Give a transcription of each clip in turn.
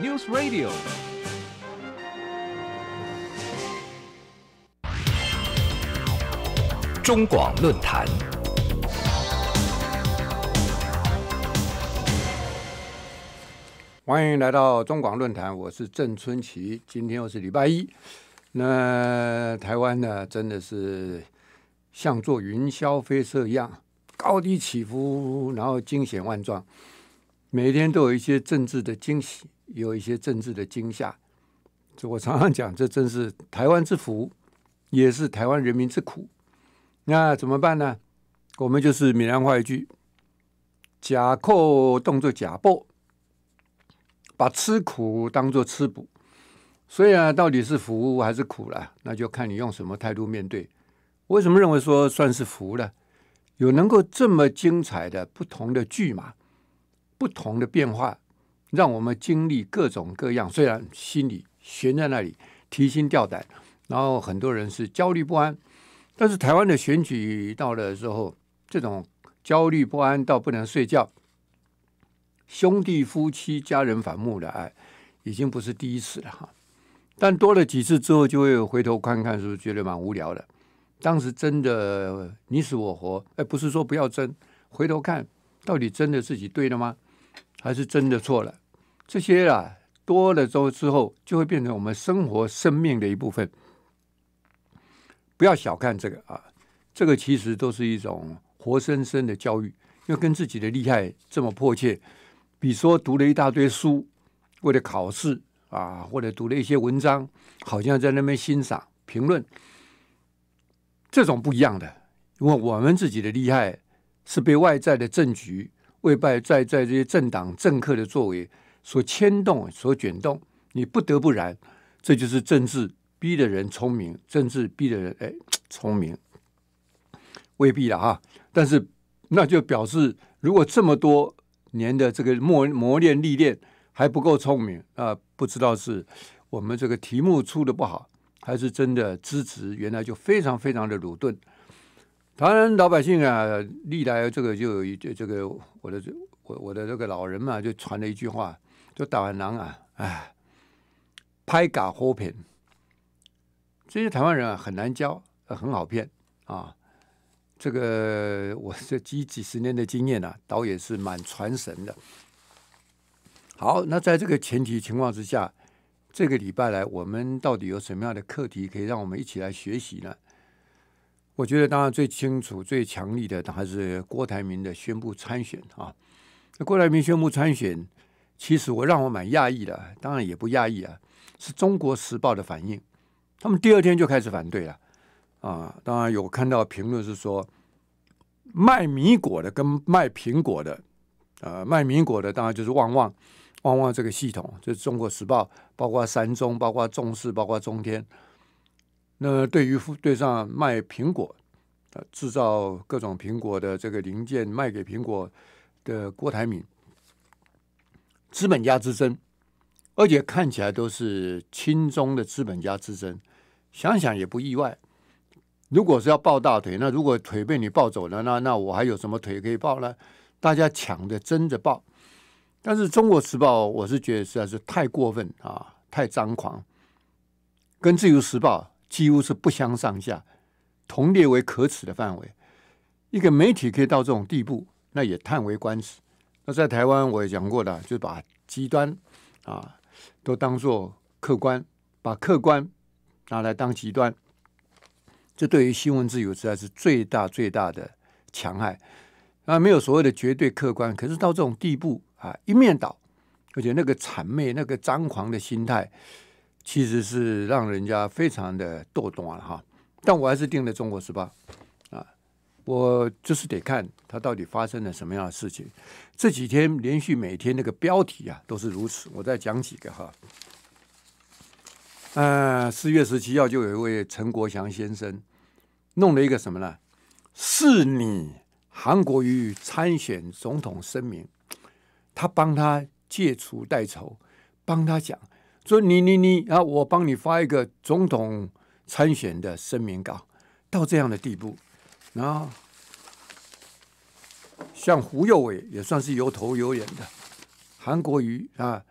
News Radio 中广论坛，欢迎来到中广论坛，我是郑春琪，今天又是礼拜一，那台湾呢，真的是像坐云霄飞车一样高低起伏，然后惊险万状，每天都有一些政治的惊喜。有一些政治的惊吓，这我常常讲，这正是台湾之福，也是台湾人民之苦。那怎么办呢？我们就是闽南话一句：假扣动作假报，把吃苦当作吃补。所以啊，到底是福还是苦了？那就看你用什么态度面对。为什么认为说算是福了？有能够这么精彩的不同的剧嘛？不同的变化。让我们经历各种各样，虽然心里悬在那里，提心吊胆，然后很多人是焦虑不安。但是台湾的选举到了之后，这种焦虑不安到不能睡觉，兄弟夫妻家人反目的爱，已经不是第一次了哈。但多了几次之后，就会回头看看，是不是觉得蛮无聊的？当时真的你死我活，哎，不是说不要争，回头看到底真的自己对了吗？还是真的错了，这些啊，多了之后之后，就会变成我们生活生命的一部分。不要小看这个啊，这个其实都是一种活生生的教育，因为跟自己的利害这么迫切。比如说读了一大堆书，为了考试啊，或者读了一些文章，好像在那边欣赏评论，这种不一样的。因为我们自己的利害是被外在的政局。为败在在这些政党政客的作为所牵动所卷动，你不得不然，这就是政治逼的人聪明，政治逼的人哎聪明，未必了哈。但是那就表示，如果这么多年的这个磨磨练历练还不够聪明啊，不知道是我们这个题目出的不好，还是真的支持原来就非常非常的鲁钝。台湾老百姓啊，历来这个就有一这这个我的这我我的这个老人嘛，就传了一句话，说打完狼啊，哎，拍假货骗，这些台湾人啊很难教，很好骗啊。这个我这几几十年的经验啊，倒也是蛮传神的。好，那在这个前提情况之下，这个礼拜来我们到底有什么样的课题可以让我们一起来学习呢？我觉得当然最清楚、最强力的还是郭台铭的宣布参选啊。郭台铭宣布参选，其实我让我蛮讶异的，当然也不讶异啊，是中国时报的反应，他们第二天就开始反对了啊。当然有看到评论是说，卖米果的跟卖苹果的，呃，卖米果的当然就是旺旺、旺旺这个系统，就是中国时报，包括三中、包括中视、包括中天。那对于对上卖苹果、制造各种苹果的这个零件卖给苹果的郭台铭，资本家之争，而且看起来都是亲中的资本家之争，想想也不意外。如果是要抱大腿，那如果腿被你抱走了，那那我还有什么腿可以抱呢？大家抢着争着抱。但是《中国时报》我是觉得实在是太过分啊，太张狂，跟《自由时报》。几乎是不相上下，同列为可耻的范围。一个媒体可以到这种地步，那也叹为观止。那在台湾，我也讲过的，就把极端啊都当做客观，把客观拿来当极端。这对于新闻自由实在是最大最大的强害。啊，没有所谓的绝对客观，可是到这种地步啊，一面倒，而且那个谄媚、那个张狂的心态。其实是让人家非常的斗端哈，但我还是定了《中国十八啊，我就是得看他到底发生了什么样的事情。这几天连续每天那个标题啊都是如此，我再讲几个哈。呃，四月十七号就有一位陈国强先生弄了一个什么呢？是你韩国瑜参选总统声明，他帮他借除代筹，帮他讲。说你你你啊！我帮你发一个总统参选的声明稿，到这样的地步，然后像胡佑伟也算是有头有脸的韩国瑜啊，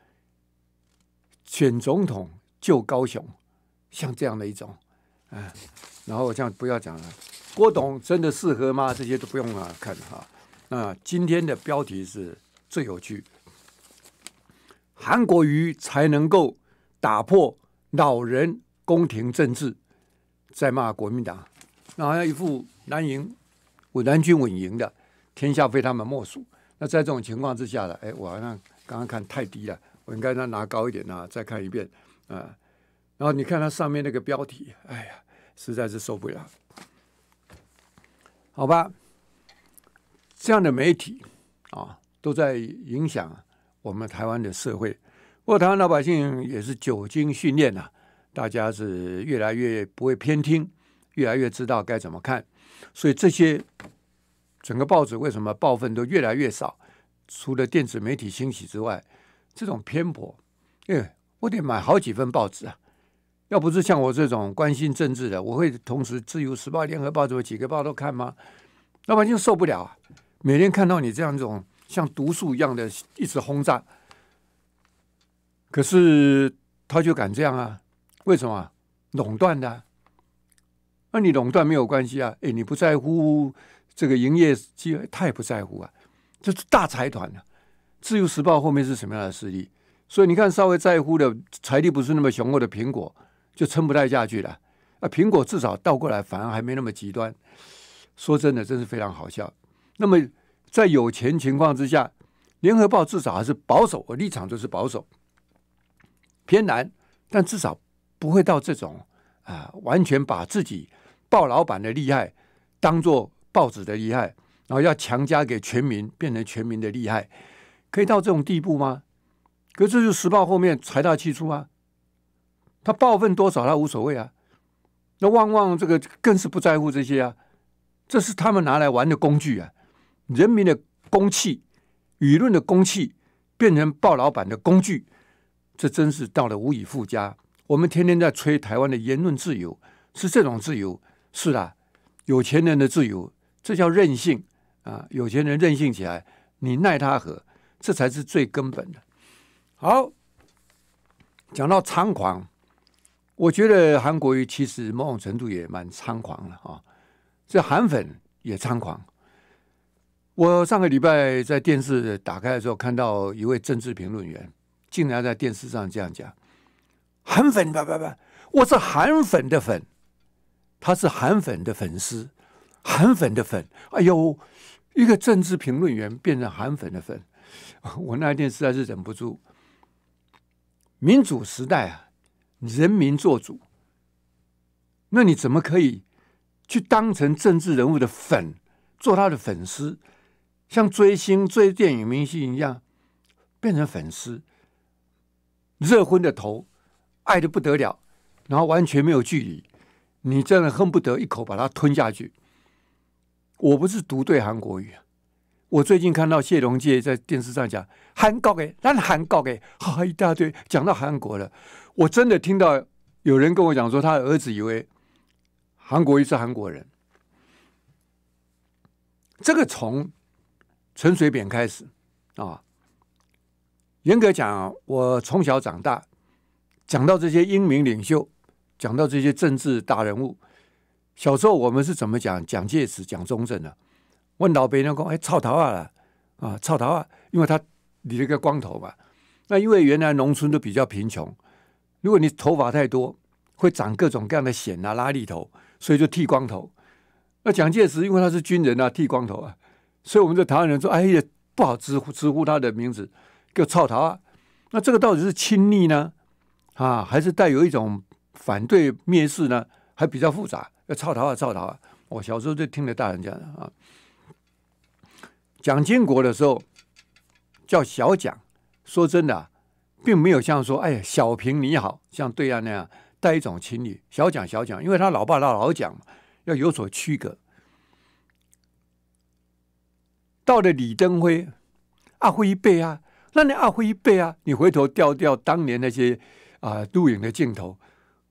选总统救高雄，像这样的一种啊，然后我这样不要讲了。郭董真的适合吗？这些都不用啊看哈。那今天的标题是最有趣，韩国瑜才能够。打破老人宫廷政治，在骂国民党，那好像一副稳赢，我南军稳赢的天下非他们莫属。那在这种情况之下呢，哎，我好像刚刚看太低了，我应该再拿高一点呢，再看一遍啊。然后你看它上面那个标题，哎呀，实在是受不了。好吧，这样的媒体啊，都在影响我们台湾的社会。不过台湾老百姓也是久经训练啊，大家是越来越不会偏听，越来越知道该怎么看。所以这些整个报纸为什么报份都越来越少？除了电子媒体兴起之外，这种偏颇，哎，我得买好几份报纸啊！要不是像我这种关心政治的，我会同时《自由时报》《联合报》这么几个报都看吗？老百姓受不了啊！每天看到你这样一种像毒素一样的一直轰炸。可是他就敢这样啊？为什么？垄断的，那你垄断没有关系啊？哎，你不在乎这个营业机，会，他也不在乎啊。这是大财团的，《自由时报》后面是什么样的势力？所以你看，稍微在乎的财力不是那么雄厚的苹果，就撑不太下去了。啊，苹果至少倒过来反而还没那么极端。说真的，真是非常好笑。那么在有钱情况之下，《联合报》至少还是保守，我立场就是保守。偏难，但至少不会到这种啊，完全把自己报老板的厉害当做报纸的厉害，然后要强加给全民，变成全民的厉害，可以到这种地步吗？可这是时报后面财大气粗啊，他报份多少他无所谓啊，那旺旺这个更是不在乎这些啊，这是他们拿来玩的工具啊，人民的公器，舆论的公器。变成报老板的工具。这真是到了无以复加。我们天天在吹台湾的言论自由，是这种自由？是啊，有钱人的自由，这叫任性啊！有钱人任性起来，你奈他何？这才是最根本的。好，讲到猖狂，我觉得韩国瑜其实某种程度也蛮猖狂的啊。这韩粉也猖狂。我上个礼拜在电视打开的时候，看到一位政治评论员。竟然在电视上这样讲，韩粉不不不，我是韩粉的粉，他是韩粉的粉丝，韩粉的粉。哎呦，一个政治评论员变成韩粉的粉，我那一天实在是忍不住。民主时代啊，人民做主，那你怎么可以去当成政治人物的粉，做他的粉丝，像追星、追电影明星一样，变成粉丝？热昏的头，爱的不得了，然后完全没有距离，你真的恨不得一口把它吞下去。我不是独对韩国语，我最近看到谢龙介在电视上讲韩国给，那韩国好一大堆讲到韩国了，我真的听到有人跟我讲说，他儿子以为韩国语是韩国人，这个从陈水扁开始啊。严格讲，我从小长大，讲到这些英明领袖，讲到这些政治大人物，小时候我们是怎么讲蒋介石、蒋中正的？问老辈人说：“哎，操台啊了啊，操台啊，因为他理了个光头嘛。那因为原来农村都比较贫穷，如果你头发太多，会长各种各样的癣啊、拉力头，所以就剃光头。那蒋介石因为他是军人啊，剃光头啊，所以我们的台湾人说：“哎呀，不好直呼直呼他的名字。”就操他啊！那这个到底是亲昵呢，啊，还是带有一种反对蔑视呢？还比较复杂。要操他啊，操他啊！我小时候就听得大人讲啊，蒋经国的时候叫小蒋，说真的，并没有像说哎呀小平你好，像对岸那样带一种亲昵。小蒋，小蒋，因为他老爸他老蒋嘛，要有所区隔。到了李登辉，阿辉辈啊。那你阿辉一辈啊，你回头调调当年那些啊录影的镜头，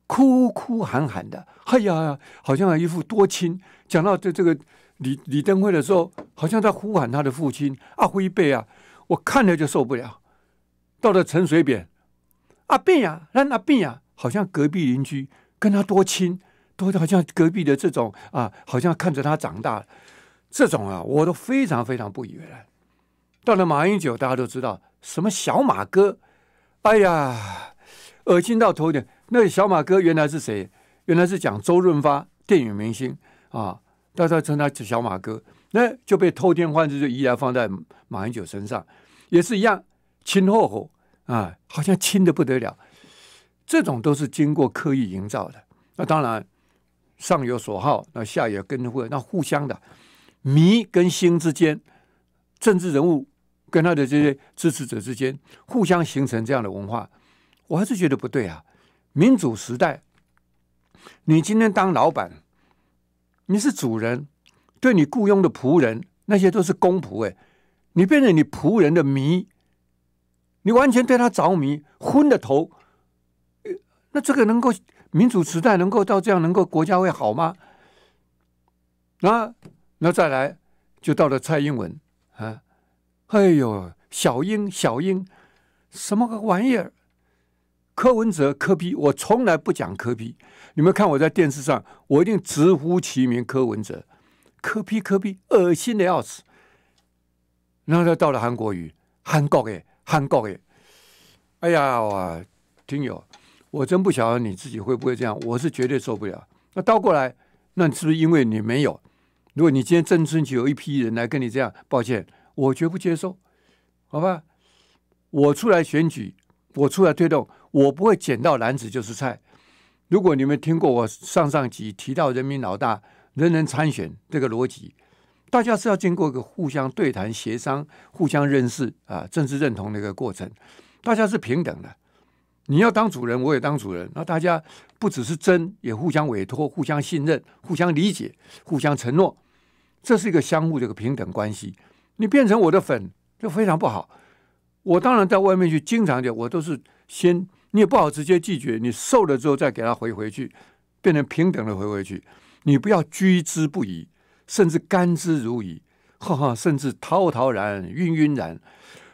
哭哭喊喊的，哎呀，好像一副多亲。讲到这这个李李登辉的时候，好像在呼喊他的父亲阿辉一辈啊，我看了就受不了。到了陈水扁，阿扁呀，那阿扁呀，好像隔壁邻居跟他多亲，多好像隔壁的这种啊，好像看着他长大。这种啊，我都非常非常不以为然。到了马英九，大家都知道。什么小马哥？哎呀，恶心到头点。那个小马哥原来是谁？原来是讲周润发电影明星啊，大家称他小马哥，那就被偷天换日，就依来放在马英九身上，也是一样亲厚厚啊，好像亲的不得了。这种都是经过刻意营造的。那当然上有所好，那下也跟着会那互相的迷跟星之间，政治人物。跟他的这些支持者之间互相形成这样的文化，我还是觉得不对啊！民主时代，你今天当老板，你是主人，对你雇佣的仆人，那些都是公仆哎，你变成你仆人的迷，你完全对他着迷，昏了头，那这个能够民主时代能够到这样能够国家会好吗？那那再来就到了蔡英文啊。哎呦，小英小英，什么个玩意儿？柯文哲柯比，我从来不讲柯比。你们看我在电视上，我一定直呼其名柯文哲，柯比，柯比，恶心的要死。然后他到了韩国语，韩国哎，韩国哎，哎呀哇，听友，我真不晓得你自己会不会这样，我是绝对受不了。那倒过来，那是不是因为你没有？如果你今天正村就有一批人来跟你这样，抱歉。我绝不接受，好吧？我出来选举，我出来推动，我不会捡到篮子就是菜。如果你们听过我上上集提到“人民老大人人参选”这个逻辑，大家是要经过一个互相对谈、协商、互相认识啊，政治认同的一个过程。大家是平等的，你要当主人，我也当主人。那大家不只是争，也互相委托、互相信任、互相理解、互相承诺，这是一个相互的一个平等关系。你变成我的粉就非常不好。我当然在外面去经常去，我都是先你也不好直接拒绝，你瘦了之后再给他回回去，变成平等的回回去。你不要居之不疑，甚至甘之如饴，哈哈，甚至滔滔然、晕晕然。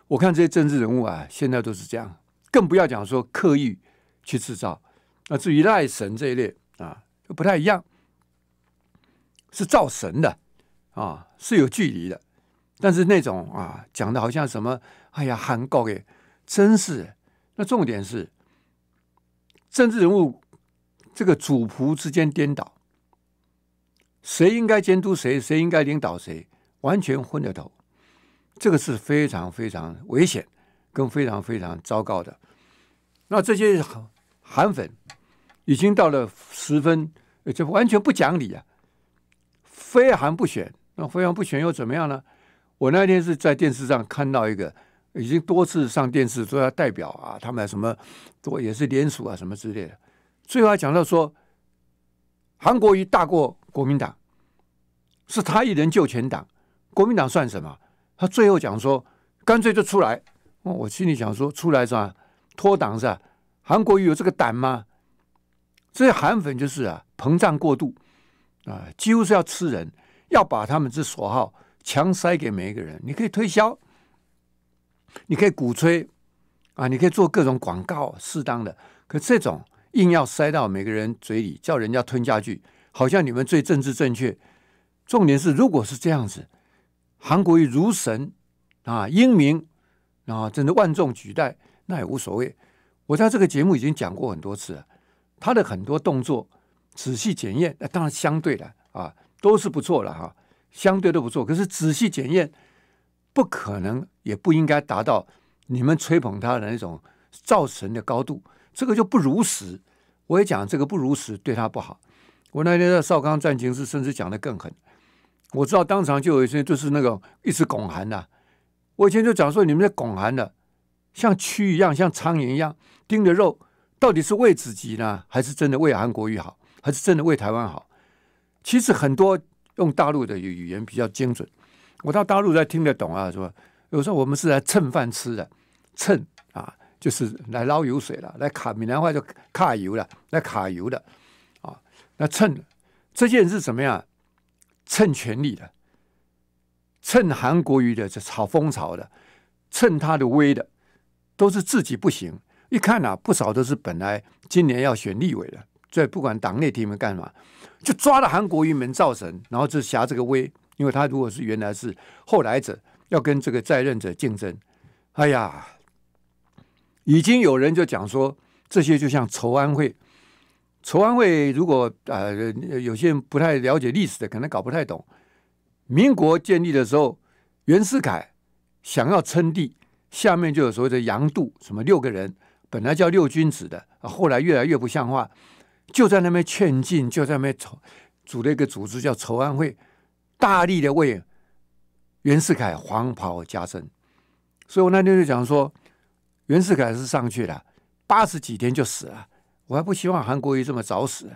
我看这些政治人物啊，现在都是这样，更不要讲说刻意去制造。那至于赖神这一类啊，就不太一样，是造神的啊，是有距离的。但是那种啊，讲的好像什么？哎呀，韩国耶，真是！那重点是政治人物这个主仆之间颠倒，谁应该监督谁，谁应该领导谁，完全昏了头。这个是非常非常危险，跟非常非常糟糕的。那这些韩粉已经到了十分，就完全不讲理啊！非韩不选，那非韩不选又怎么样呢？我那天是在电视上看到一个，已经多次上电视，说要代表啊，他们什么多也是联署啊什么之类的。最后讲到说，韩国瑜大过国民党，是他一人救全党，国民党算什么？他最后讲说，干脆就出来。我心里想说，出来是吧？脱党是吧？韩国瑜有这个胆吗？这些韩粉就是啊，膨胀过度啊，几乎是要吃人，要把他们之所好。强塞给每一个人，你可以推销，你可以鼓吹，啊，你可以做各种广告，适当的。可这种硬要塞到每个人嘴里，叫人家吞下去，好像你们最政治正确。重点是，如果是这样子，韩国瑜如神啊，英明啊，真的万众举代，那也无所谓。我在这个节目已经讲过很多次，了，他的很多动作仔细检验，那当然相对的啊，都是不错的哈。相对都不错，可是仔细检验，不可能也不应该达到你们吹捧他的那种造神的高度，这个就不如实。我也讲这个不如实对他不好。我那天在邵康战情室甚至讲的更狠，我知道当场就有一些就是那个一直拱寒的，我以前就讲说你们在拱寒的，像蛆一样像苍蝇一样盯着肉，到底是为自己呢，还是真的为韩国语好，还是真的为台湾好？其实很多。用大陆的语言比较精准，我到大陆才听得懂啊。说有时候我们是来蹭饭吃的，蹭啊，就是来捞油水了，来卡。闽南话就卡油了，来卡油的啊。那蹭这些人是怎么样蹭权力的？蹭韩国瑜的，这炒风潮的，蹭他的威的，都是自己不行。一看呐，不少都是本来今年要选立委的。所以不管党内提名干嘛，就抓了韩国瑜门造成，然后就挟这个威，因为他如果是原来是后来者，要跟这个在任者竞争，哎呀，已经有人就讲说，这些就像筹安会，筹安会如果呃有些人不太了解历史的，可能搞不太懂，民国建立的时候，袁世凯想要称帝，下面就有所谓的杨度什么六个人，本来叫六君子的，后来越来越不像话。就在那边劝进，就在那边筹组了一个组织叫筹安会，大力的为袁世凯黄袍加身。所以我那天就讲说，袁世凯是上去了，八十几天就死了。我还不希望韩国瑜这么早死。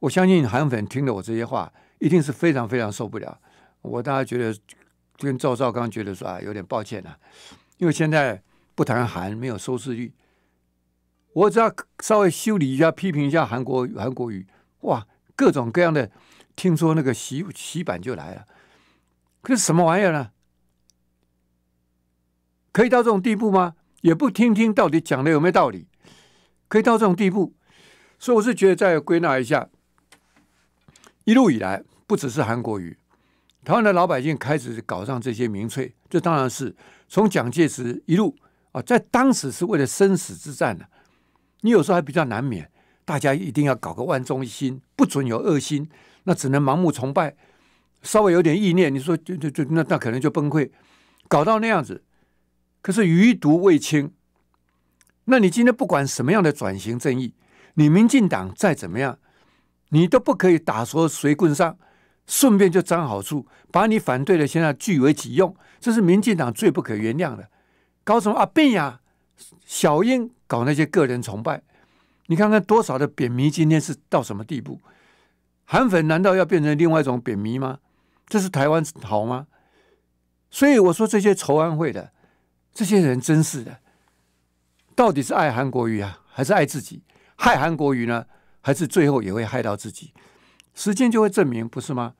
我相信韩粉听了我这些话，一定是非常非常受不了。我大家觉得，跟赵少刚觉得说啊，有点抱歉了，因为现在不谈韩，没有收视率。我只要稍微修理一下、批评一下韩国韩国语，哇，各种各样的，听说那个洗洗板就来了，可是什么玩意儿呢？可以到这种地步吗？也不听听到底讲的有没有道理，可以到这种地步，所以我是觉得再归纳一下，一路以来不只是韩国语，台湾的老百姓开始搞上这些民粹，这当然是从蒋介石一路啊，在当时是为了生死之战的。你有时候还比较难免，大家一定要搞个万众一心，不准有恶心，那只能盲目崇拜，稍微有点意念，你说就就就那那可能就崩溃，搞到那样子，可是余毒未清。那你今天不管什么样的转型正义，你民进党再怎么样，你都不可以打说随棍上，顺便就沾好处，把你反对的现在据为己用，这是民进党最不可原谅的。搞什么啊？病呀，小英。搞那些个人崇拜，你看看多少的贬迷，今天是到什么地步？韩粉难道要变成另外一种贬迷吗？这是台湾好吗？所以我说这些仇安会的这些人真是的，到底是爱韩国瑜啊，还是爱自己？害韩国瑜呢，还是最后也会害到自己？时间就会证明，不是吗？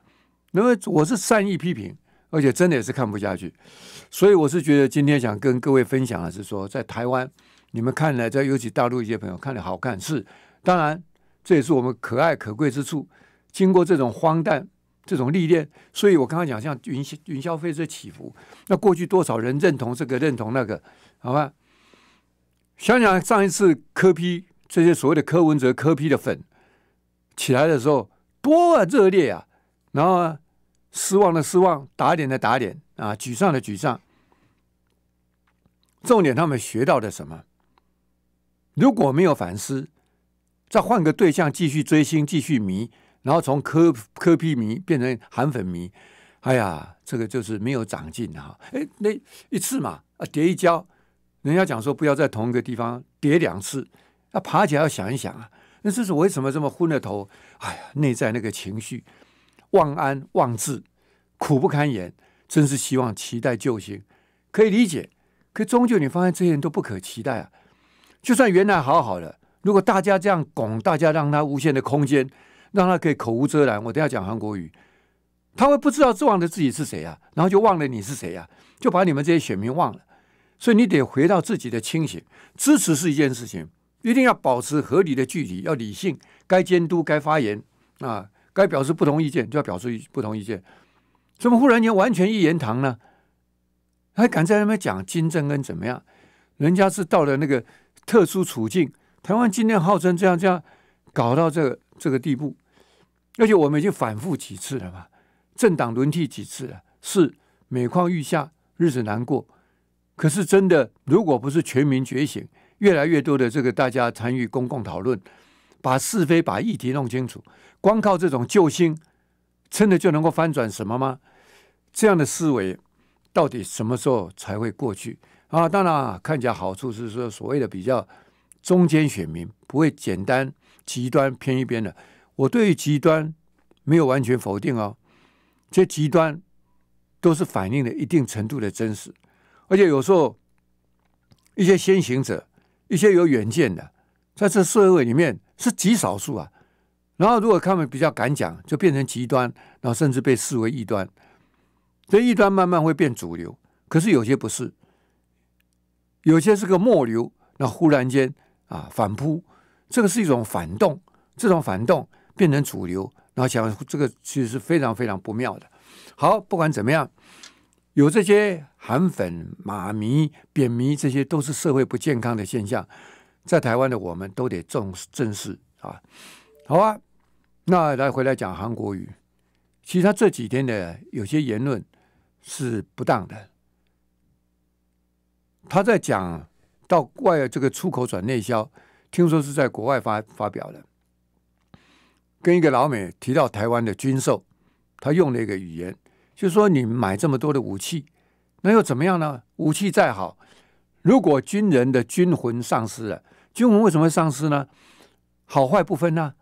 因为我是善意批评，而且真的也是看不下去，所以我是觉得今天想跟各位分享的是说，在台湾。你们看了，在尤其大陆一些朋友看了好看是，当然这也是我们可爱可贵之处。经过这种荒诞、这种历练，所以我刚刚讲，像云云霄飞车起伏，那过去多少人认同这个、认同那个，好吧？想想上一次科批这些所谓的柯文哲科批的粉起来的时候，多啊热烈啊，然后失望的失望，打脸的打脸啊，沮丧的沮丧。重点他们学到的什么？如果没有反思，再换个对象继续追星，继续迷，然后从科科批迷变成韩粉迷，哎呀，这个就是没有长进啊！哎，那一次嘛，啊，跌一跤，人家讲说不要在同一个地方跌两次，要爬起来要想一想啊。那这是为什么这么昏了头？哎呀，内在那个情绪，忘安忘智，苦不堪言，真是希望期待救星，可以理解，可终究你发现这些人都不可期待啊。就算原来好好的，如果大家这样拱，大家让他无限的空间，让他可以口无遮拦，我等下讲韩国语，他会不知道自忘的自己是谁啊，然后就忘了你是谁呀，就把你们这些选民忘了。所以你得回到自己的清醒，支持是一件事情，一定要保持合理的距离，要理性，该监督该发言啊，该表示不同意见就要表示不同意见。怎么忽然间完全一言堂呢？还敢在那边讲金正恩怎么样？人家是到了那个。特殊处境，台湾今天号称这样这样搞到这个这个地步，而且我们已经反复几次了嘛，政党轮替几次了，是每况愈下，日子难过。可是真的，如果不是全民觉醒，越来越多的这个大家参与公共讨论，把是非把议题弄清楚，光靠这种救星，真的就能够翻转什么吗？这样的思维到底什么时候才会过去？啊，当然啊，看起来好处是说所谓的比较中间选民不会简单极端偏一边的。我对于极端没有完全否定哦，这极端都是反映了一定程度的真实，而且有时候一些先行者、一些有远见的，在这社会里面是极少数啊。然后如果他们比较敢讲，就变成极端，然后甚至被视为异端，这异端慢慢会变主流，可是有些不是。有些是个末流，那忽然间啊反扑，这个是一种反动，这种反动变成主流，然后想这个其实是非常非常不妙的。好，不管怎么样，有这些韩粉、马迷、扁迷，这些都是社会不健康的现象，在台湾的我们都得重视正视啊。好啊，那来回来讲韩国语，其实他这几天的有些言论是不当的。他在讲到外这个出口转内销，听说是在国外发发表了，跟一个老美提到台湾的军售，他用了一个语言，就说你买这么多的武器，那又怎么样呢？武器再好，如果军人的军魂丧失了，军魂为什么会丧失呢？好坏不分呢？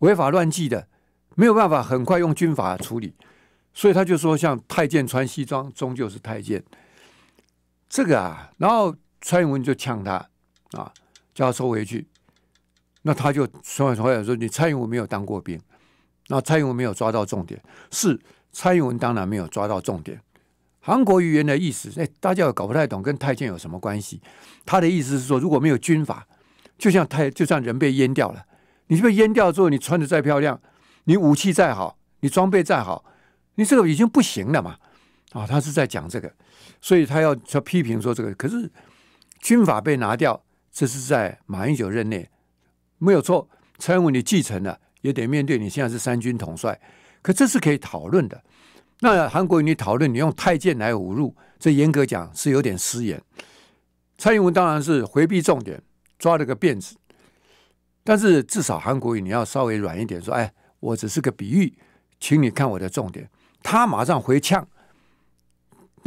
违法乱纪的，没有办法很快用军法处理，所以他就说，像太监穿西装，终究是太监。这个啊，然后蔡英文就呛他，啊，叫他收回去。那他就说话，说说你蔡英文没有当过兵，那蔡英文没有抓到重点。是蔡英文当然没有抓到重点。韩国语言的意思，哎，大家搞不太懂，跟太监有什么关系？他的意思是说，如果没有军法，就像太，就像人被淹掉了。你被淹掉之后，你穿的再漂亮，你武器再好，你装备再好，你这个已经不行了嘛。啊，他是在讲这个，所以他要要批评说这个。可是军法被拿掉，这是在马英九任内没有错。蔡英文你继承了，也得面对你现在是三军统帅，可这是可以讨论的。那韩国语你讨论，你用太监来侮辱，这严格讲是有点失言。蔡英文当然是回避重点，抓了个辫子。但是至少韩国瑜你要稍微软一点，说：“哎，我只是个比喻，请你看我的重点。”他马上回呛。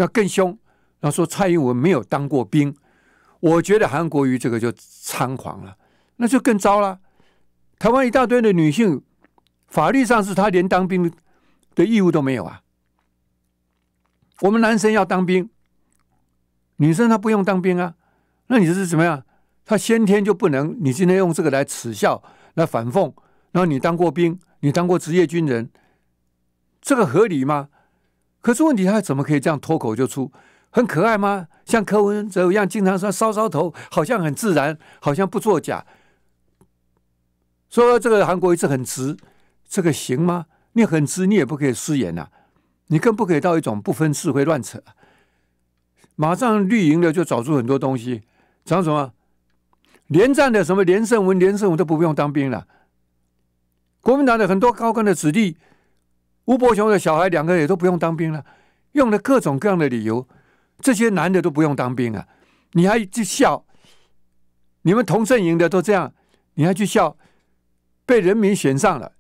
要更凶，然后说蔡英文没有当过兵，我觉得韩国瑜这个就猖狂了，那就更糟了。台湾一大堆的女性，法律上是她连当兵的义务都没有啊。我们男生要当兵，女生她不用当兵啊。那你是怎么样？她先天就不能？你今天用这个来耻笑、来反讽，然后你当过兵，你当过职业军人，这个合理吗？可是问题，他怎么可以这样脱口就出？很可爱吗？像柯文哲一样经常说烧烧头，好像很自然，好像不作假。说这个韩国一直很直，这个行吗？你很直，你也不可以失言呐，你更不可以到一种不分是非乱扯。马上绿营的就找出很多东西，讲什么？连战的什么连胜文、连胜武都不用当兵了，国民党的很多高官的子弟。吴伯雄的小孩两个也都不用当兵了，用了各种各样的理由，这些男的都不用当兵啊，你还去笑？你们同阵营的都这样，你还去笑？被人民选上了，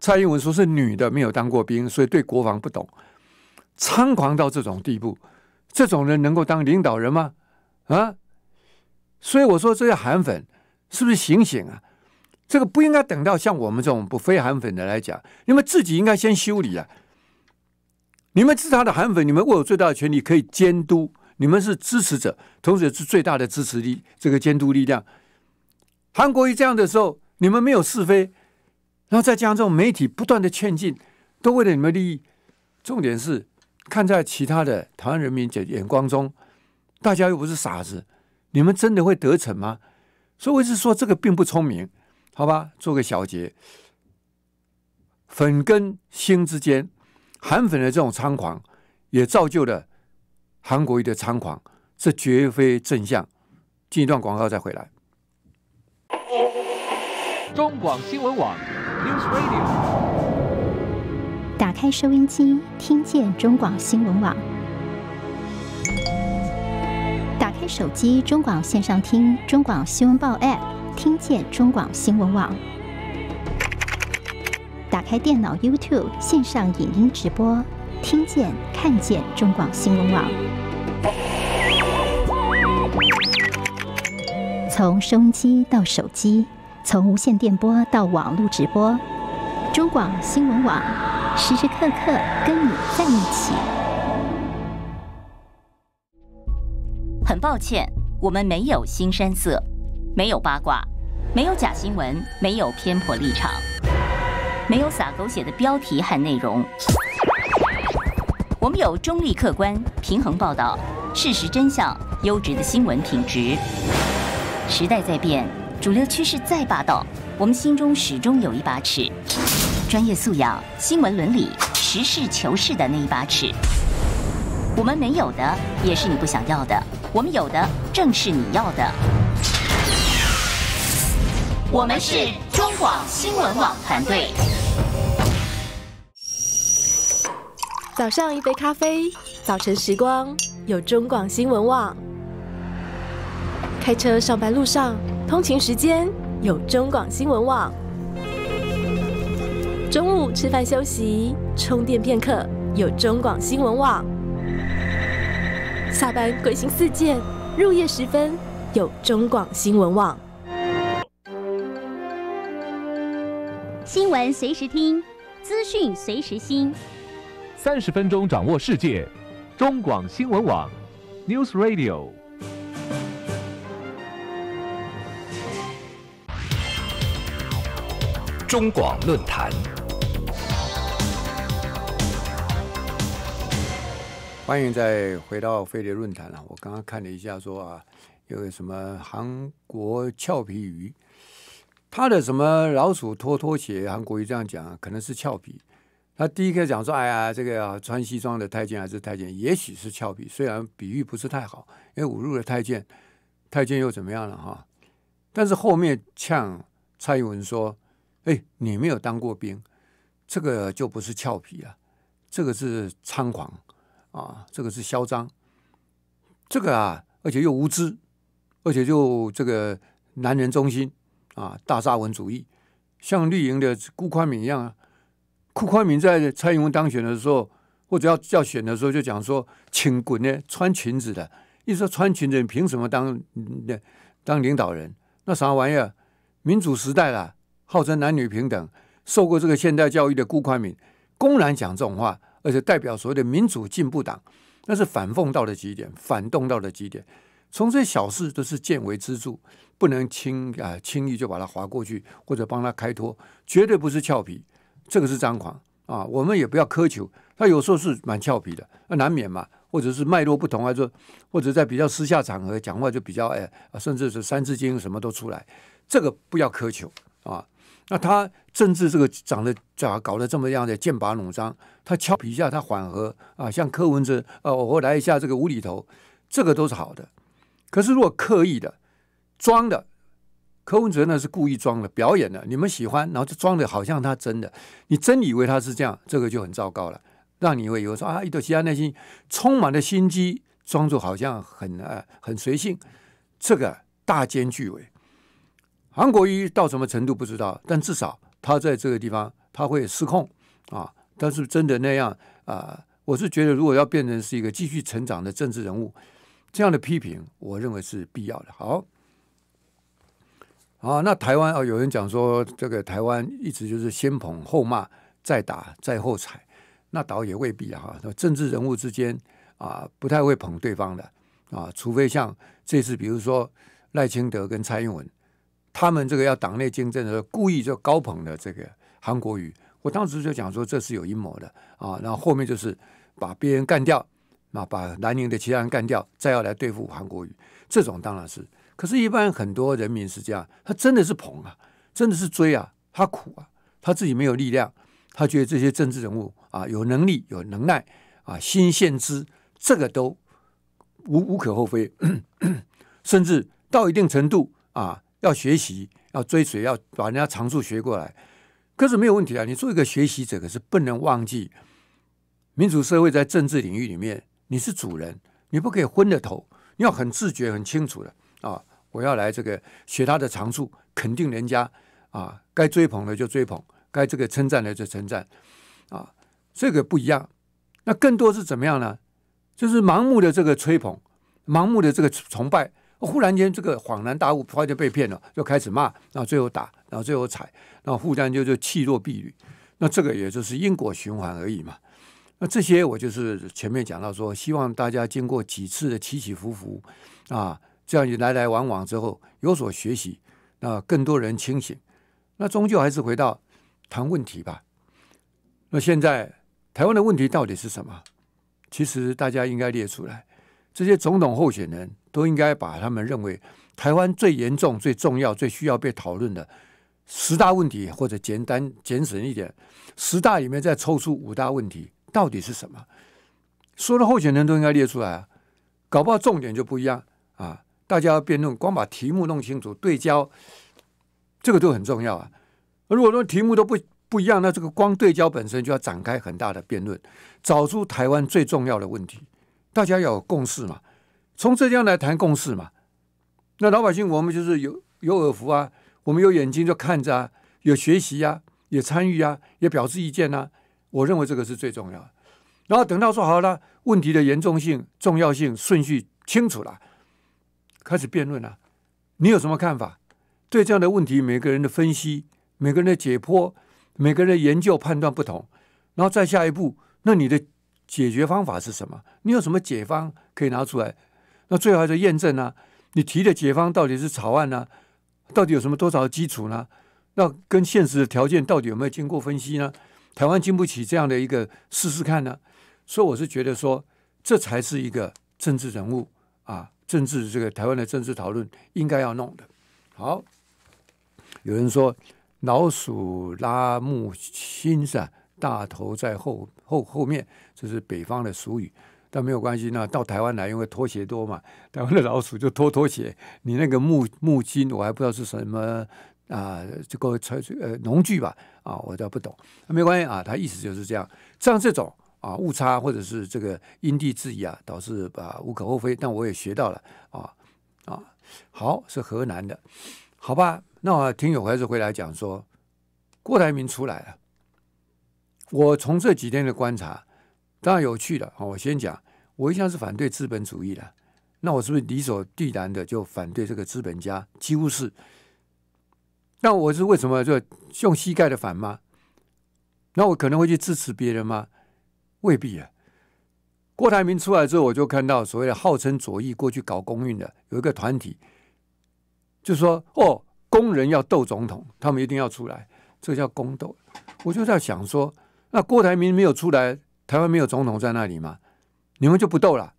蔡英文说是女的没有当过兵，所以对国防不懂，猖狂到这种地步，这种人能够当领导人吗？啊！所以我说这些韩粉是不是醒醒啊？这个不应该等到像我们这种不非韩粉的来讲，你们自己应该先修理啊！你们是他的韩粉，你们握有最大的权利可以监督，你们是支持者，同时也是最大的支持力，这个监督力量。韩国一这样的时候，你们没有是非，然后再加上这种媒体不断的劝进，都为了你们利益。重点是看在其他的台湾人民眼眼光中，大家又不是傻子，你们真的会得逞吗？所以我是说，这个并不聪明。好吧，做个小结。粉跟星之间，韩粉的这种猖狂，也造就了韩国瑜的猖狂，这绝非正向。进一段广告再回来。中广新闻网，n e w s Radio。打开收音机，听见中广新闻网。打开手机中广线上听中广新闻报 App。听见中广新闻网，打开电脑 YouTube 线上影音直播，听见看见中广新闻网。从收音机到手机，从无线电波到网络直播，中广新闻网时时刻刻跟你在一起。很抱歉，我们没有新山色。没有八卦，没有假新闻，没有偏颇立场，没有撒狗血的标题和内容。我们有中立、客观、平衡报道，事实真相、优质的新闻品质。时代在变，主流趋势再霸道，我们心中始终有一把尺——专业素养、新闻伦理、实事求是的那一把尺。我们没有的，也是你不想要的；我们有的，正是你要的。我们是中广新闻网团队。早上一杯咖啡，早晨时光有中广新闻网。开车上班路上，通勤时间有中广新闻网。中午吃饭休息，充电片刻有中广新闻网。下班鬼心四溅，入夜时分有中广新闻网。新闻随时听，资讯随时新。三十分钟掌握世界，中广新闻网，News Radio。中广论坛，欢迎再回到飞碟论坛了。我刚刚看了一下，说啊，有什么韩国俏皮鱼。他的什么老鼠脱拖鞋？韩国瑜这样讲，可能是俏皮。他第一个讲说：“哎呀，这个穿西装的太监还是太监，也许是俏皮，虽然比喻不是太好，因为五路的太监，太监又怎么样了哈？”但是后面呛蔡英文说：“哎，你没有当过兵，这个就不是俏皮啊，这个是猖狂啊，这个是嚣张，这个啊，而且又无知，而且就这个男人中心。”啊，大沙文主义，像绿营的辜宽敏一样啊。辜宽敏在蔡英文当选的时候，或者要要选的时候，就讲说，请滚呢，穿裙子的。一说穿裙子你凭什么当那当领导人？那啥玩意儿？民主时代了，号称男女平等，受过这个现代教育的辜宽敏，公然讲这种话，而且代表所谓的民主进步党，那是反奉到了极点，反动到了极点。从这小事都是见微知著，不能轻啊轻易就把它划过去，或者帮他开脱，绝对不是俏皮，这个是张狂啊！我们也不要苛求他，有时候是蛮俏皮的那难免嘛，或者是脉络不同啊，就或者在比较私下场合讲话就比较哎甚至是三字经什么都出来，这个不要苛求啊。那他政治这个长得咋搞得这么样的剑拔弩张？他俏皮一下，他缓和啊，像柯文哲啊，我会来一下这个无厘头，这个都是好的。可是，如果刻意的装的，柯文哲呢是故意装的、表演的，你们喜欢，然后就装的好像他真的，你真以为他是这样，这个就很糟糕了，让你会有为说啊，伊朵其他内心充满了心机，装作好像很啊很随性，这个大奸巨伪。韩国瑜到什么程度不知道，但至少他在这个地方他会失控啊。但是真的那样啊，我是觉得如果要变成是一个继续成长的政治人物。这样的批评，我认为是必要的。好，啊，那台湾啊，有人讲说，这个台湾一直就是先捧后骂，再打再后踩，那倒也未必啊。那政治人物之间啊，不太会捧对方的啊，除非像这次，比如说赖清德跟蔡英文，他们这个要党内竞争的时候，故意就高捧的这个韩国瑜，我当时就讲说这是有阴谋的啊，然后后面就是把别人干掉。那把南宁的其他人干掉，再要来对付韩国瑜，这种当然是。可是，一般很多人民是这样，他真的是捧啊，真的是追啊，他苦啊，他自己没有力量，他觉得这些政治人物啊有能力、有能耐啊，新鲜之，这个都无无可厚非，甚至到一定程度啊，要学习、要追随、要把人家长处学过来，可是没有问题啊。你做一个学习者，可是不能忘记民主社会在政治领域里面。你是主人，你不可以昏了头，你要很自觉、很清楚的啊！我要来这个学他的长处，肯定人家啊，该追捧的就追捧，该这个称赞的就称赞，啊，这个不一样。那更多是怎么样呢？就是盲目的这个吹捧，盲目的这个崇拜，忽然间这个恍然大悟，发觉被骗了，就开始骂，然后最后打，然后最后踩，然后互相就就气若敝履，那这个也就是因果循环而已嘛。那这些我就是前面讲到说，希望大家经过几次的起起伏伏啊，这样你来来往往之后有所学习，那更多人清醒，那终究还是回到谈问题吧。那现在台湾的问题到底是什么？其实大家应该列出来，这些总统候选人都应该把他们认为台湾最严重、最重要、最需要被讨论的十大问题，或者简单简省一点，十大里面再抽出五大问题。到底是什么？所有的候选人都应该列出来啊，搞不好重点就不一样啊。大家要辩论，光把题目弄清楚、对焦，这个都很重要啊。如果说题目都不不一样，那这个光对焦本身就要展开很大的辩论，找出台湾最重要的问题。大家要有共识嘛，从浙江来谈共识嘛。那老百姓，我们就是有有耳福啊，我们有眼睛就看着啊，有学习啊，有参与啊，也表示意见啊。我认为这个是最重要的。然后等到说好了，问题的严重性、重要性顺序清楚了，开始辩论了。你有什么看法？对这样的问题，每个人的分析、每个人的解剖、每个人的研究判断不同。然后再下一步，那你的解决方法是什么？你有什么解方可以拿出来？那最后还是验证呢？你提的解方到底是草案呢？到底有什么多少基础呢？那跟现实的条件到底有没有经过分析呢？台湾经不起这样的一个试试看呢，所以我是觉得说，这才是一个政治人物啊，政治这个台湾的政治讨论应该要弄的。好，有人说老鼠拉木筋啊，大头在后后后面，这是北方的俗语，但没有关系。那到台湾来，因为拖鞋多嘛，台湾的老鼠就拖拖鞋。你那个木木金，我还不知道是什么。啊，这个呃农具吧，啊，我倒不懂，没关系啊，他意思就是这样，像这种啊误差或者是这个因地制宜啊，导致啊无可厚非，但我也学到了啊啊，好是河南的，好吧？那我听友还是回来讲说，郭台铭出来了，我从这几天的观察，当然有趣的啊，我先讲，我一向是反对资本主义的，那我是不是理所当然的就反对这个资本家？几乎是。那我是为什么就用膝盖的反吗？那我可能会去支持别人吗？未必啊。郭台铭出来之后，我就看到所谓的号称左翼过去搞公运的有一个团体，就说：“哦，工人要斗总统，他们一定要出来，这叫公斗。”我就在想说，那郭台铭没有出来，台湾没有总统在那里吗？你们就不斗了？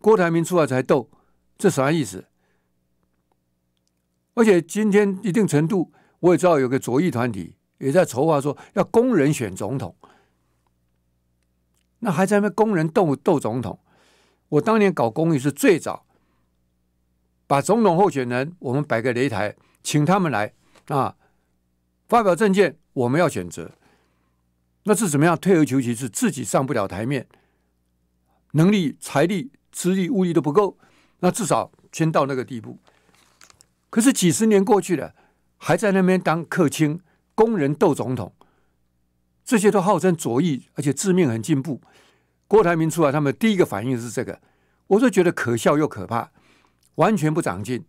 郭台铭出来才斗，这啥意思？而且今天一定程度，我也知道有个左翼团体也在筹划说要工人选总统，那还在那工人斗斗总统。我当年搞公益是最早把总统候选人我们摆个擂台，请他们来啊发表政见，我们要选择。那是怎么样？退而求其次，自己上不了台面，能力、财力、资力、物力都不够，那至少先到那个地步。可是几十年过去了，还在那边当客卿、工人斗总统，这些都号称左翼，而且致命很进步。郭台铭出来，他们第一个反应是这个，我就觉得可笑又可怕，完全不长进。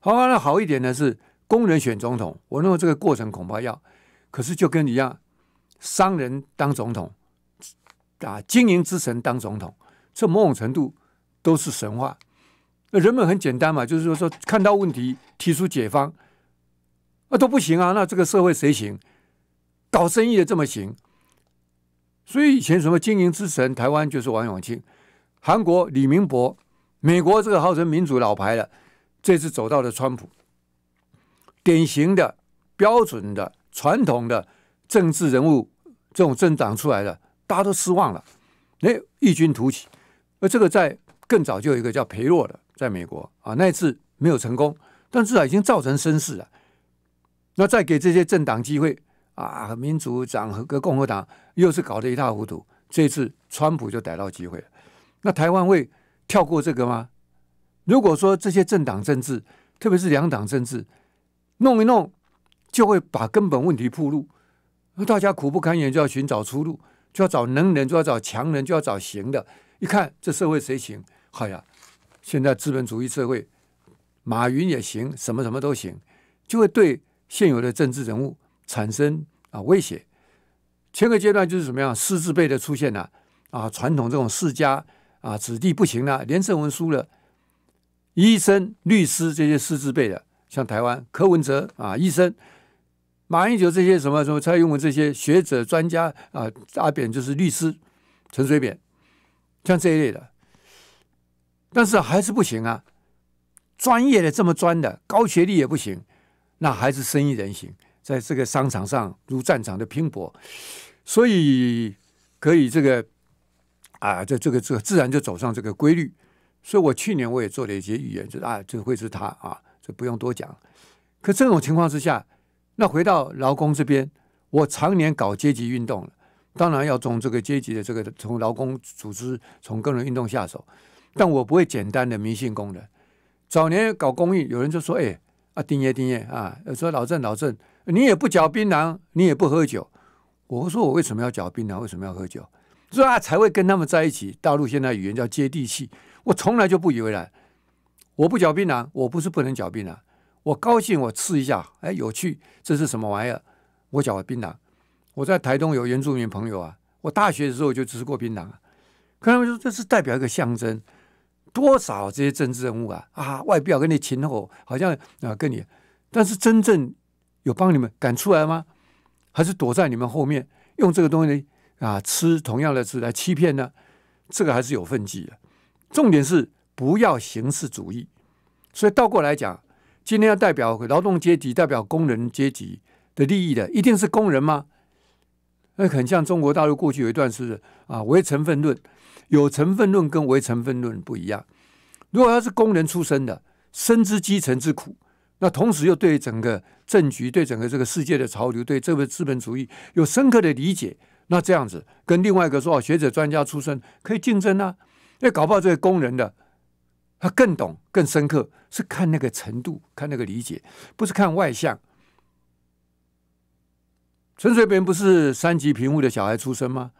好，那好一点呢是工人选总统，我认为这个过程恐怕要。可是就跟你一样，商人当总统，啊，经营之神当总统，这某种程度都是神话。那人们很简单嘛，就是说说看到问题提出解方，那都不行啊！那这个社会谁行？搞生意的这么行，所以以前什么经营之神，台湾就是王永庆，韩国李明博，美国这个号称民主老牌的，这次走到了川普，典型的标准的传统的政治人物，这种政党出来的，大家都失望了，哎，异军突起。而这个在更早就有一个叫裴洛的。在美国啊，那一次没有成功，但至少已经造成声势了。那再给这些政党机会啊，民主党和共和党又是搞得一塌糊涂。这次川普就逮到机会了。那台湾会跳过这个吗？如果说这些政党政治，特别是两党政治弄一弄，就会把根本问题铺路，那大家苦不堪言，就要寻找出路，就要找能人，就要找强人，就要找行的。一看这社会谁行？好呀。现在资本主义社会，马云也行，什么什么都行，就会对现有的政治人物产生啊威胁。前个阶段就是怎么样？师字辈的出现呢？啊，传统这种世家啊，子弟不行了，连胜文输了，医生、律师这些师字辈的，像台湾柯文哲啊，医生、马英九这些什么什么蔡英文这些学者专家啊，阿扁就是律师陈水扁，像这一类的。但是还是不行啊！专业的这么专的高学历也不行，那还是生意人行，在这个商场上如战场的拼搏，所以可以这个啊，这这个这个自然就走上这个规律。所以我去年我也做了一些预言，就是啊，这会是他啊，这不用多讲。可这种情况之下，那回到劳工这边，我常年搞阶级运动，当然要从这个阶级的这个从劳工组织从个人运动下手。但我不会简单的迷信功能。早年搞公益，有人就说：“哎，啊丁爷，丁爷啊，说老郑老郑，你也不嚼槟榔，你也不喝酒。”我说：“我为什么要嚼槟榔？为什么要喝酒？”所以啊，才会跟他们在一起。大陆现在语言叫接地气，我从来就不以为然。我不嚼槟榔，我不是不能嚼槟榔，我高兴我吃一下，哎，有趣，这是什么玩意儿？我嚼槟榔。我在台东有原住民朋友啊，我大学的时候就吃过槟榔可他们说这是代表一个象征。多少这些政治人物啊啊，外表跟你前后，好像啊跟你，但是真正有帮你们赶出来吗？还是躲在你们后面用这个东西啊吃同样的吃来欺骗呢？这个还是有分际的。重点是不要形式主义。所以倒过来讲，今天要代表劳动阶级、代表工人阶级的利益的，一定是工人吗？那很像中国大陆过去有一段是啊，唯成分论。有成分论跟唯成分论不一样。如果他是工人出身的，深知基层之苦，那同时又对整个政局、对整个这个世界的潮流、对这个资本主义有深刻的理解，那这样子跟另外一个说学者专家出身可以竞争啊。那搞不好这个工人的他更懂、更深刻，是看那个程度、看那个理解，不是看外向。陈水扁不是三级贫户的小孩出身吗？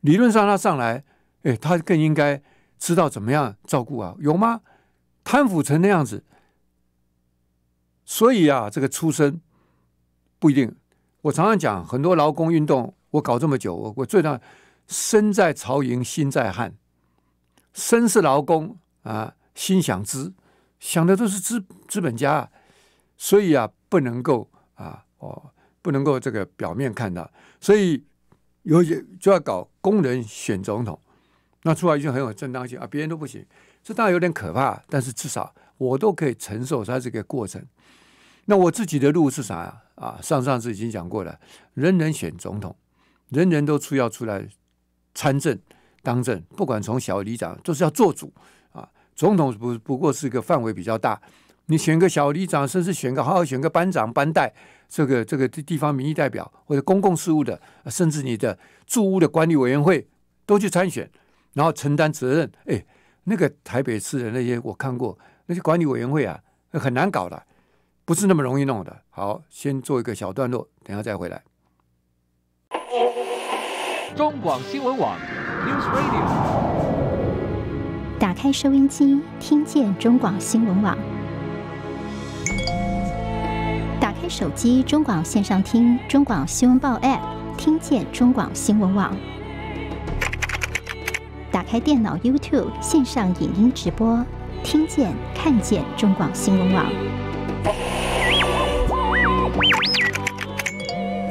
理论上他上来，哎，他更应该知道怎么样照顾啊？有吗？贪腐成那样子，所以啊，这个出身不一定。我常常讲，很多劳工运动，我搞这么久，我我最大身在曹营心在汉，身是劳工啊，心想资想的都是资资本家，所以啊，不能够啊，哦，不能够这个表面看到，所以。有些就要搞工人选总统，那出来就很有正当性啊，别人都不行，这当然有点可怕，但是至少我都可以承受它这个过程。那我自己的路是啥呀？啊，上上次已经讲过了，人人选总统，人人都出要出来参政当政，不管从小里长就是要做主啊。总统不不过是个范围比较大，你选个小里长，甚至选个好好选个班长、班带。这个这个地方民意代表或者公共事务的，甚至你的住屋的管理委员会都去参选，然后承担责任。哎，那个台北市的那些我看过，那些管理委员会啊很难搞的，不是那么容易弄的。好，先做一个小段落，等下再回来。中广新闻网，NewsRadio，打开收音机，听见中广新闻网。手机中广线上听中广新闻报 App，听见中广新闻网。打开电脑 YouTube 线上影音直播，听见看见中广新闻网。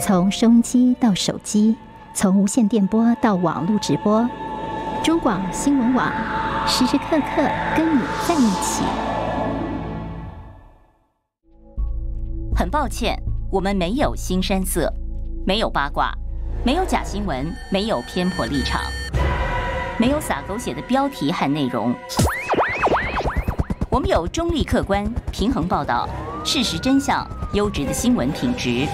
从收音机到手机，从无线电波到网络直播，中广新闻网时时刻刻跟你在一起。抱歉，我们没有“新山色”，没有八卦，没有假新闻，没有偏颇立场，没有撒狗血的标题和内容。我们有中立、客观、平衡报道、事实真相、优质的新闻品质。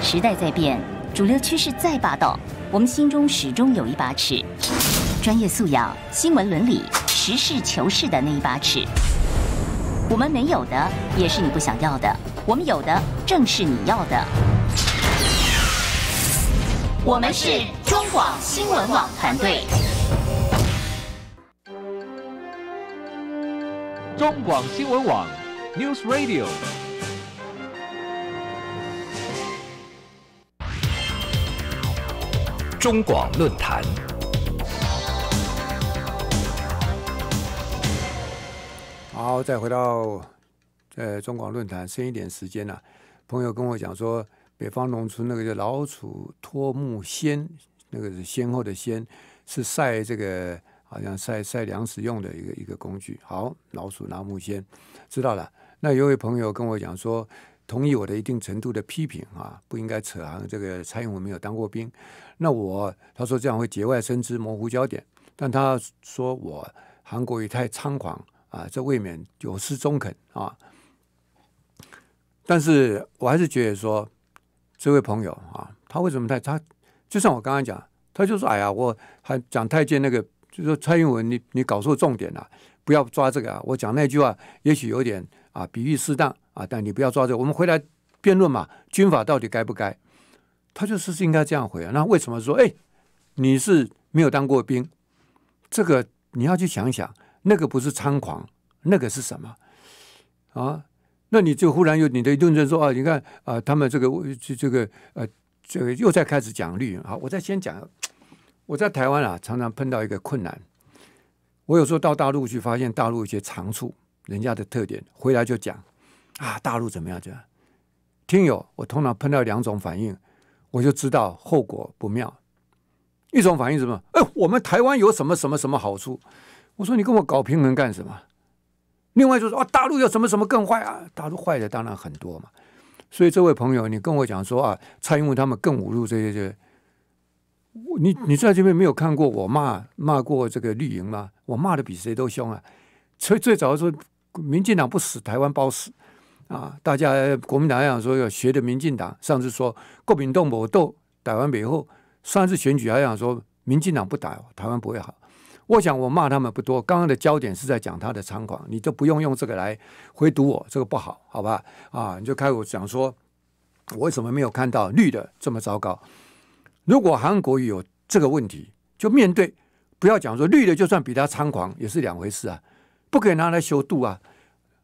时代在变，主流趋势再霸道，我们心中始终有一把尺——专业素养、新闻伦理、实事求是的那一把尺。我们没有的也是你不想要的，我们有的正是你要的。我们是中广新闻网团队，中广新闻网，News Radio，中广论坛。好，再回到在中广论坛，剩一点时间了。朋友跟我讲说，北方农村那个叫老鼠托木仙，那个是先后的先，是晒这个好像晒晒粮食用的一个一个工具。好，老鼠拿木仙，知道了。那有位朋友跟我讲说，同意我的一定程度的批评啊，不应该扯啊。这个蔡英文没有当过兵。那我他说这样会节外生枝，模糊焦点。但他说我韩国语太猖狂。啊，这未免有失中肯啊！但是我还是觉得说，这位朋友啊，他为什么太他就像我刚刚讲，他就说：“哎呀，我还讲太监那个，就说蔡英文，你你搞错重点了，不要抓这个啊！我讲那句话，也许有点啊，比喻适当啊，但你不要抓这个。我们回来辩论嘛，军法到底该不该？他就是应该这样回啊。那为什么说哎，你是没有当过兵？这个你要去想想。那个不是猖狂，那个是什么？啊，那你就忽然有你的论证说啊，你看啊，他们这个这这个呃，这个又在开始讲绿啊。我再先讲，我在台湾啊，常常碰到一个困难。我有时候到大陆去，发现大陆一些长处，人家的特点，回来就讲啊，大陆怎么样？这样，听友，我通常碰到两种反应，我就知道后果不妙。一种反应什么？哎，我们台湾有什么什么什么好处？我说你跟我搞平衡干什么？另外就是哦，大陆有什么什么更坏啊？大陆坏的当然很多嘛。所以这位朋友，你跟我讲说啊，蔡英文他们更侮辱这些些。我你你在这边没有看过我骂骂过这个绿营吗？我骂的比谁都凶啊！所以最早说民进党不死，台湾包死啊！大家国民党还想说要学的民进党，上次说国民动武，斗打完美后，上次选举还想说民进党不打，台湾不会好。我想我骂他们不多。刚刚的焦点是在讲他的猖狂，你就不用用这个来回堵我，这个不好，好吧？啊，你就开口讲说，我为什么没有看到绿的这么糟糕？如果韩国有这个问题，就面对，不要讲说绿的，就算比他猖狂也是两回事啊，不可以拿来修度啊！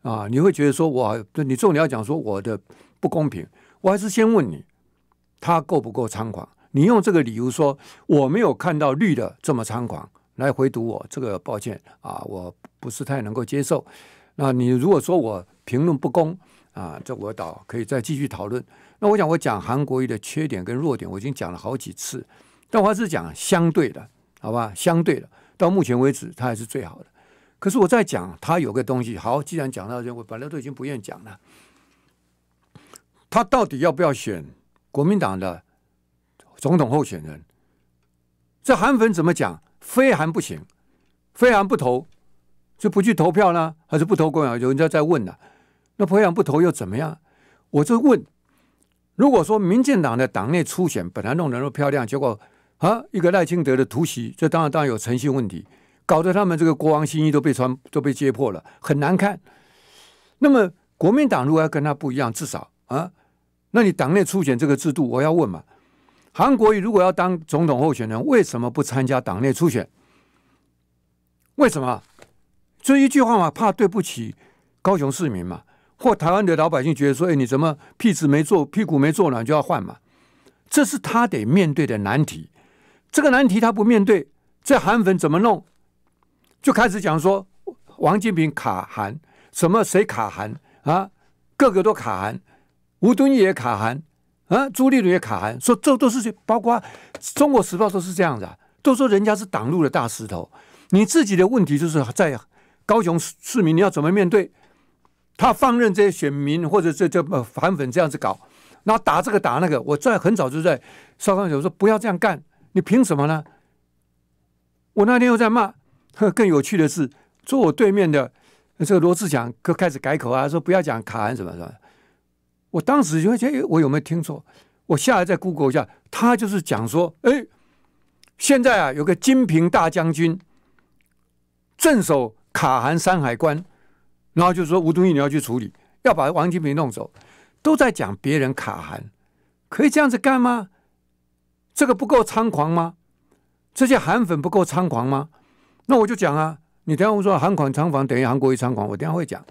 啊，你会觉得说我，你重点要讲说我的不公平，我还是先问你，他够不够猖狂？你用这个理由说我没有看到绿的这么猖狂。来回读我这个，抱歉啊，我不是太能够接受。那你如果说我评论不公啊，这我倒可以再继续讨论。那我想我讲韩国瑜的缺点跟弱点，我已经讲了好几次，但我还是讲相对的，好吧？相对的，到目前为止他还是最好的。可是我在讲他有个东西，好，既然讲到这，我本来都已经不愿讲了。他到底要不要选国民党的总统候选人？这韩粉怎么讲？非韩不行，非韩不投，就不去投票呢？还是不投公养？有人家在问呢。那非韩不投又怎么样？我就问，如果说民进党的党内初选本来弄的那么漂亮，结果啊一个赖清德的突袭，这当然当然有诚信问题，搞得他们这个国王心意都被穿都被揭破了，很难看。那么国民党如果要跟他不一样，至少啊，那你党内初选这个制度，我要问嘛？韩国瑜如果要当总统候选人，为什么不参加党内初选？为什么？就一句话嘛，怕对不起高雄市民嘛，或台湾的老百姓觉得说，哎，你怎么屁事没做，屁股没坐暖就要换嘛？这是他得面对的难题。这个难题他不面对，这韩粉怎么弄？就开始讲说，王金平卡韩，什么谁卡韩啊？个个都卡韩，吴敦义也卡韩。啊，朱立伦也卡韩说，这都是包括《中国时报》都是这样子，都说人家是挡路的大石头。你自己的问题就是在高雄市民，你要怎么面对？他放任这些选民，或者这这反粉这样子搞，那打这个打那个。我在很早就在刷快手说不要这样干，你凭什么呢？我那天又在骂。呵，更有趣的是，坐我对面的这个罗志祥，开始改口啊，说不要讲卡韩什么什么。我当时就会觉得，哎，我有没有听错？我下来再 Google 一下，他就是讲说，哎，现在啊有个金平大将军镇守卡韩山海关，然后就说吴东义你要去处理，要把王金平弄走，都在讲别人卡韩，可以这样子干吗？这个不够猖狂吗？这些韩粉不够猖狂吗？那我就讲啊，你等下我说，韩款猖狂等于韩国一猖狂，我等下会讲，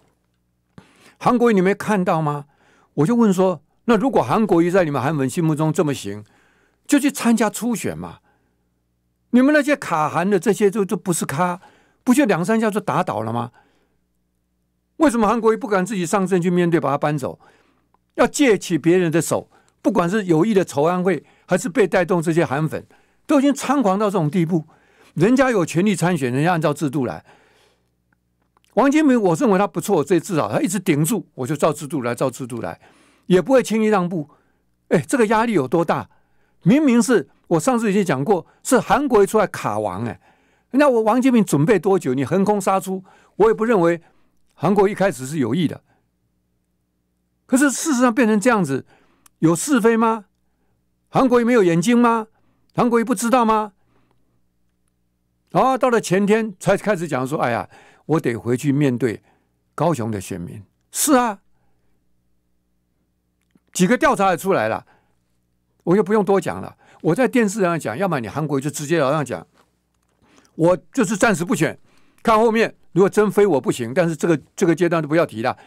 韩国你没看到吗？我就问说，那如果韩国瑜在你们韩粉心目中这么行，就去参加初选嘛？你们那些卡韩的这些，就就不是咖，不就两三下就打倒了吗？为什么韩国瑜不敢自己上阵去面对，把他搬走？要借起别人的手，不管是有意的筹安会，还是被带动这些韩粉，都已经猖狂到这种地步。人家有权利参选，人家按照制度来。王金明，我认为他不错，这至少他一直顶住，我就照制度来，照制度来，也不会轻易让步。哎，这个压力有多大？明明是我上次已经讲过，是韩国一出来卡王哎，那我王金明准备多久？你横空杀出，我也不认为韩国一开始是有意的。可是事实上变成这样子，有是非吗？韩国也没有眼睛吗？韩国也不知道吗？后到了前天才开始讲说，哎呀。我得回去面对高雄的选民。是啊，几个调查也出来了，我就不用多讲了。我在电视上讲，要么你韩国就直接这样讲，我就是暂时不选，看后面如果真非我不行，但是这个这个阶段就不要提了。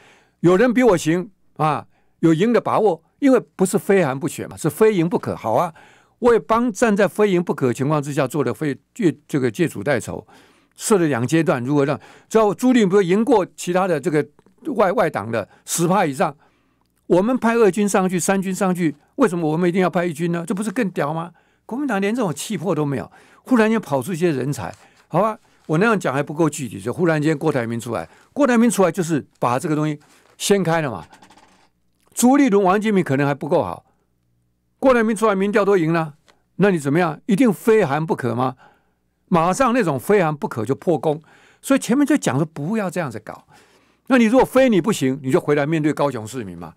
有人比我行啊，有赢的把握，因为不是非韩不选嘛，是非赢不可。好啊，我也帮站在非赢不可情况之下做的非借这个借主代筹。设了两阶段，如果让只要朱立伦赢过其他的这个外外党的十趴以上，我们派二军上去，三军上去，为什么我们一定要派一军呢？这不是更屌吗？国民党连这种气魄都没有，忽然间跑出一些人才，好吧？我那样讲还不够具体，就忽然间郭台铭出来，郭台铭出来就是把这个东西掀开了嘛。朱立伦、王金明可能还不够好，郭台铭出来，民调都赢了，那你怎么样？一定非韩不可吗？马上那种非然不可就破功，所以前面就讲说不要这样子搞。那你如果非你不行，你就回来面对高雄市民嘛。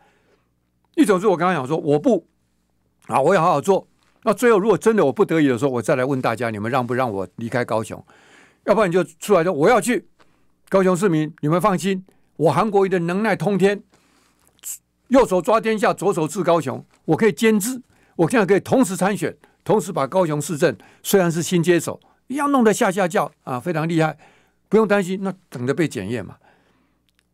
一种是我刚刚讲说我不啊，我要好好做。那最后如果真的我不得已的时候，我再来问大家，你们让不让我离开高雄？要不然你就出来说我要去高雄市民，你们放心，我韩国瑜的能耐通天，右手抓天下，左手治高雄，我可以兼治，我现在可以同时参选，同时把高雄市政虽然是新接手。要弄得下下叫啊，非常厉害，不用担心，那等着被检验嘛。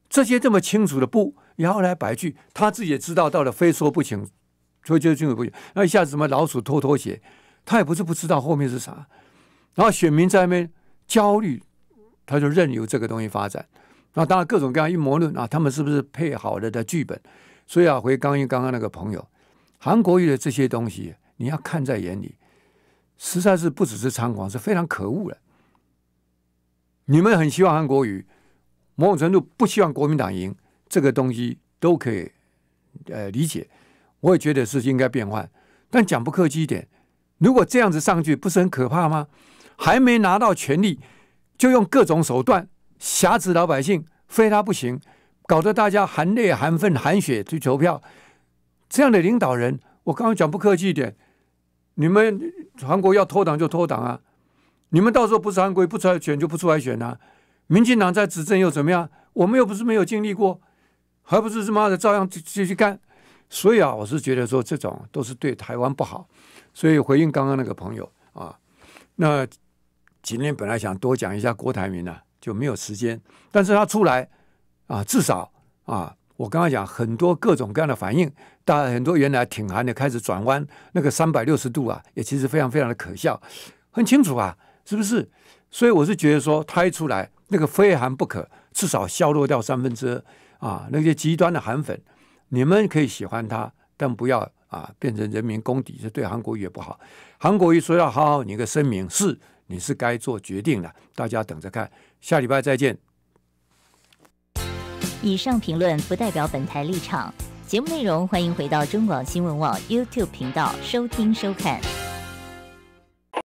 这些这么清楚的不摇来摆去，他自己也知道到了非说不行，追就军委不行，那一下子什么老鼠脱拖鞋，他也不是不知道后面是啥。然后选民在外面焦虑，他就任由这个东西发展。那当然各种各样阴谋论啊，他们是不是配好了的剧本？所以啊，回刚一刚刚那个朋友，韩国瑜的这些东西，你要看在眼里。实在是不只是猖狂，是非常可恶的。你们很希望韩国瑜，某种程度不希望国民党赢，这个东西都可以，呃，理解。我也觉得是应该变换。但讲不客气一点，如果这样子上去，不是很可怕吗？还没拿到权力，就用各种手段挟持老百姓，非他不行，搞得大家含泪、含愤、含血去投票。这样的领导人，我刚刚讲不客气一点。你们韩国要脱党就脱党啊！你们到时候不是韩国不出来选就不出来选啊！民进党在执政又怎么样？我们又不是没有经历过，还不是他妈的照样就续干。所以啊，我是觉得说这种都是对台湾不好。所以回应刚刚那个朋友啊，那今天本来想多讲一下郭台铭呢，就没有时间。但是他出来啊，至少啊。我刚刚讲很多各种各样的反应，但很多原来挺寒的开始转弯，那个三百六十度啊，也其实非常非常的可笑，很清楚啊，是不是？所以我是觉得说，他一出来那个非寒不可，至少消弱掉三分之二啊，那些极端的韩粉，你们可以喜欢他，但不要啊变成人民公敌，这对韩国语也不好。韩国瑜说要好好你个声明，是你是该做决定了，大家等着看，下礼拜再见。以上评论不代表本台立场。节目内容欢迎回到中广新闻网 YouTube 频道收听收看。